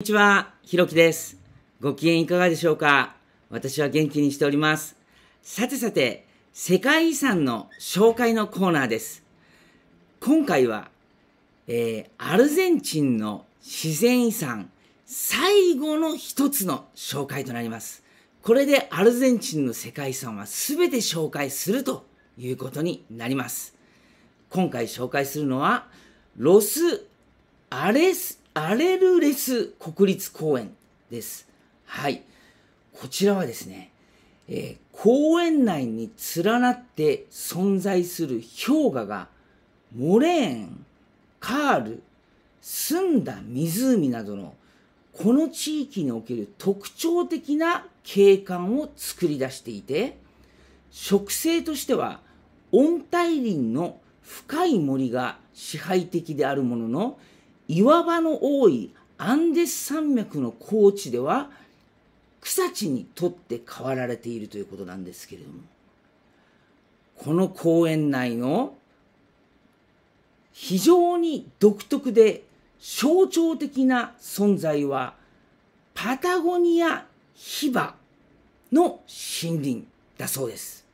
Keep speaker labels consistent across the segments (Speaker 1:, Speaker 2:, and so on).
Speaker 1: こんにちは、ひろきです。ご機嫌いかがでしょうか私は元気にしております。さてさて、世界遺産の紹介のコーナーです。今回は、えー、アルゼンチンの自然遺産、最後の一つの紹介となります。これでアルゼンチンの世界遺産は全て紹介するということになります。今回紹介するのは、ロス・アレス・アレルレス国立公園です。はい。こちらはですね、えー、公園内に連なって存在する氷河がモレーン、カール、澄んだ湖などのこの地域における特徴的な景観を作り出していて植生としては温帯林の深い森が支配的であるものの岩場の多いアンデス山脈の高地では草地にとって変わられているということなんですけれどもこの公園内の非常に独特で象徴的な存在はパタゴニアヒバの森林だそうです。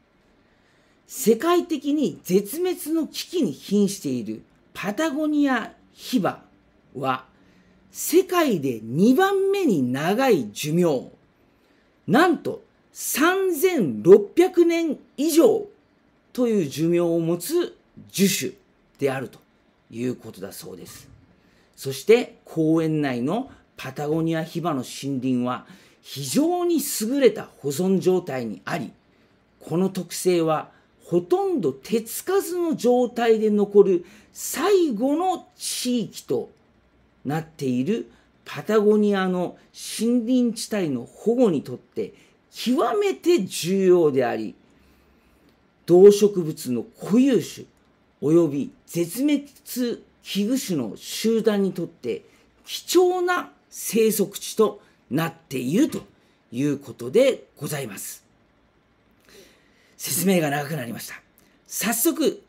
Speaker 1: 世界的に絶滅の危機に瀕しているパタゴニアヒバは世界で2番目に長い寿命。なんと3600年以上という寿命を持つ樹種であるということだそうです。そして公園内のパタゴニアヒバの森林は非常に優れた保存状態にあり、この特性はほとんど手つかずの状態で残る最後の地域となっているパタゴニアの森林地帯の保護にとって極めて重要であり、動植物の固有種及び絶滅危惧種の集団にとって貴重な生息地となっているということでございます。説明が長くなりました。早速、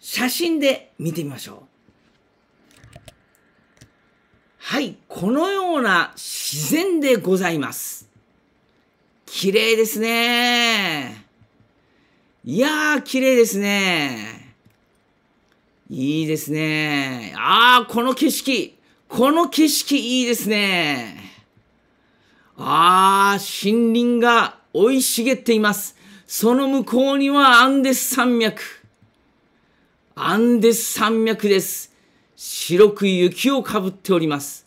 Speaker 1: 写真で見てみましょう。はい、このような自然でございます。綺麗ですね。いやー、綺麗ですね。いいですね。あー、この景色。この景色いいですね。あー、森林が生い茂っています。その向こうにはアンデス山脈。アンデス山脈です。白く雪をかぶっております。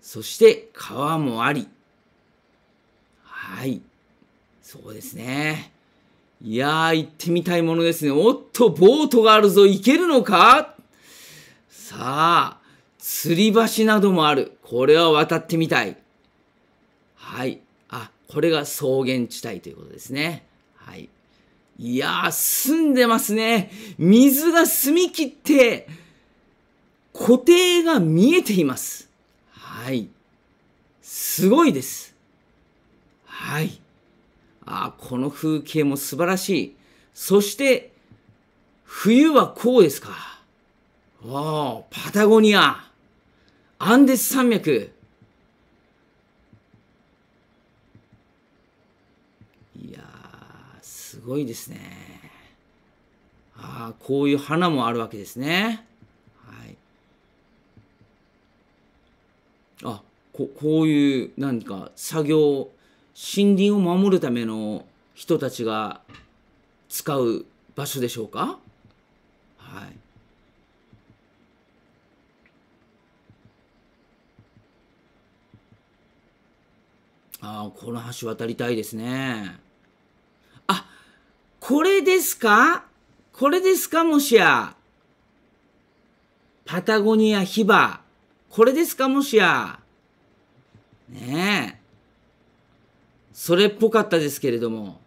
Speaker 1: そして川もあり。はい。そうですね。いやー、行ってみたいものですね。おっと、ボートがあるぞ。行けるのかさあ、吊り橋などもある。これは渡ってみたい。はい。あ、これが草原地帯ということですね。はい。いやー、澄んでますね。水が澄み切って、固定が見えています。はい。すごいです。はい。あこの風景も素晴らしい。そして、冬はこうですか。おお、パタゴニア。アンデス山脈。いやすごいですね。ああ、こういう花もあるわけですね。はい。あここういう何か作業森林を守るための人たちが使う場所でしょうかはいああこの橋渡りたいですねあこれですかこれですかもしやパタゴニアヒバこれですかもしやねえ。それっぽかったですけれども。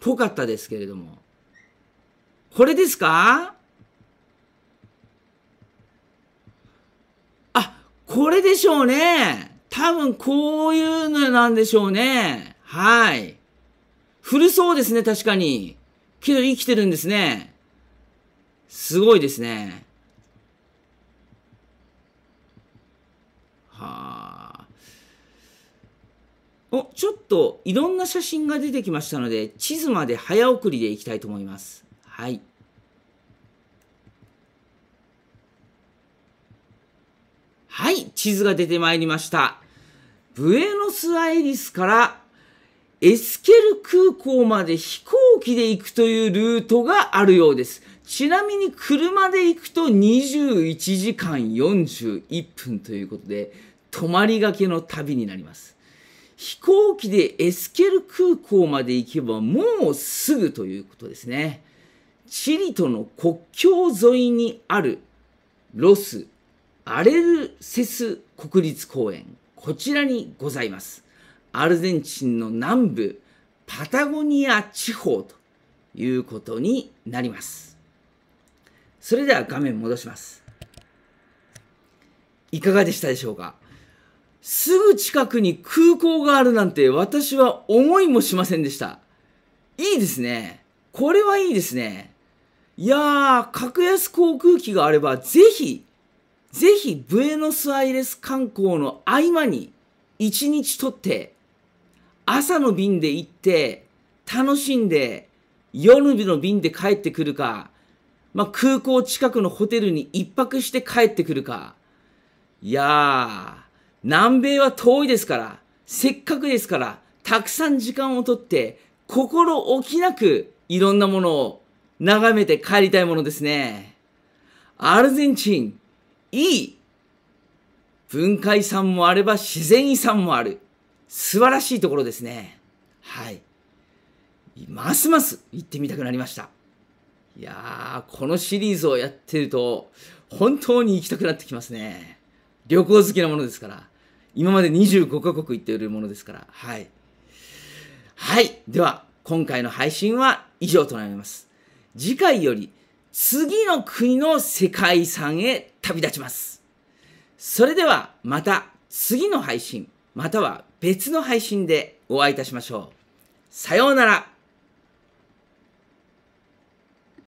Speaker 1: ぽかったですけれども。これですかあ、これでしょうね。多分こういうのなんでしょうね。はい。古そうですね、確かに。けど生きてるんですね。すごいですね。おちょっといろんな写真が出てきましたので地図まで早送りでいきたいと思います。はい。はい、地図が出てまいりました。ブエノスアイリスからエスケル空港まで飛行機で行くというルートがあるようです。ちなみに車で行くと21時間41分ということで、泊まりがけの旅になります。飛行機でエスケル空港まで行けばもうすぐということですね。チリとの国境沿いにあるロス・アレルセス国立公園、こちらにございます。アルゼンチンの南部、パタゴニア地方ということになります。それでは画面戻します。いかがでしたでしょうかすぐ近くに空港があるなんて私は思いもしませんでした。いいですね。これはいいですね。いやー、格安航空機があれば、ぜひ、ぜひ、ブエノスアイレス観光の合間に、一日とって、朝の便で行って、楽しんで、夜の便で帰ってくるか、まあ、空港近くのホテルに一泊して帰ってくるか。いやー、南米は遠いですから、せっかくですから、たくさん時間をとって、心置きなくいろんなものを眺めて帰りたいものですね。アルゼンチン、いい文化遺産もあれば自然遺産もある。素晴らしいところですね。はい。ますます行ってみたくなりました。いやー、このシリーズをやってると、本当に行きたくなってきますね。旅行好きなものですから。今まで25カ国行っているものですから。はい。はい。では、今回の配信は以上となります。次回より次の国の世界遺産へ旅立ちます。それではまた次の配信、または別の配信でお会いいたしましょう。さようなら。